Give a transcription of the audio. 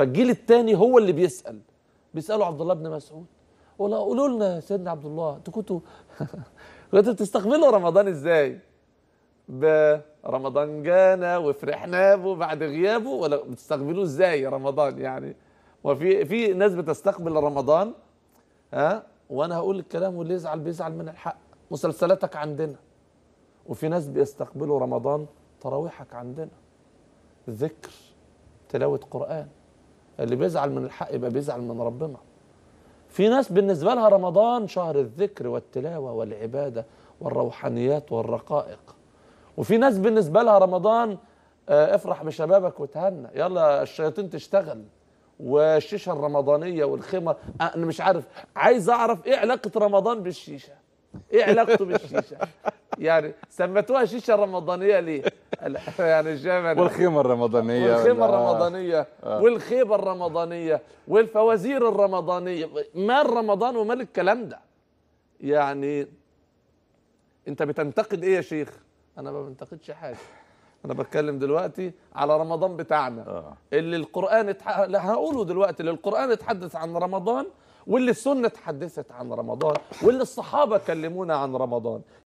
فالجيل الثاني هو اللي بيسال بيسالوا عبد الله بن مسعود ولا قولوا لنا سيدنا عبد الله انتوا كنتوا كنتوا بتستقبلوا رمضان ازاي؟ رمضان جانا وفرحنا به بعد غيابه ولا بتستقبلوه ازاي رمضان يعني وفي في ناس بتستقبل رمضان ها وانا هقول الكلام واللي يزعل بيزعل من الحق مسلسلاتك عندنا وفي ناس بيستقبلوا رمضان تراويحك عندنا ذكر تلاوة قرآن اللي بيزعل من الحق يبقى بيزعل من ربنا في ناس بالنسبة لها رمضان شهر الذكر والتلاوة والعبادة والروحانيات والرقائق وفي ناس بالنسبة لها رمضان آه، افرح بشبابك وتهنى يلا الشياطين تشتغل والشيشة الرمضانية والخمر آه، أنا مش عارف عايز أعرف إيه علاقة رمضان بالشيشة إيه علاقته بالشيشة يعني سمتوها شيشة رمضانية ليه يعني الجمل والخيمه الرمضانيه والخيمه الرمضانيه آه. والخيبه الرمضانيه والفوازير الرمضانيه ما رمضان وما الكلام ده يعني انت بتنتقد ايه يا شيخ انا ما بنتقدش حاجه انا بتكلم دلوقتي على رمضان بتاعنا آه. اللي القران اتح... هقوله دلوقتي اللي القران اتحدث عن رمضان واللي السنه اتحدثت عن رمضان واللي الصحابه كلمونا عن رمضان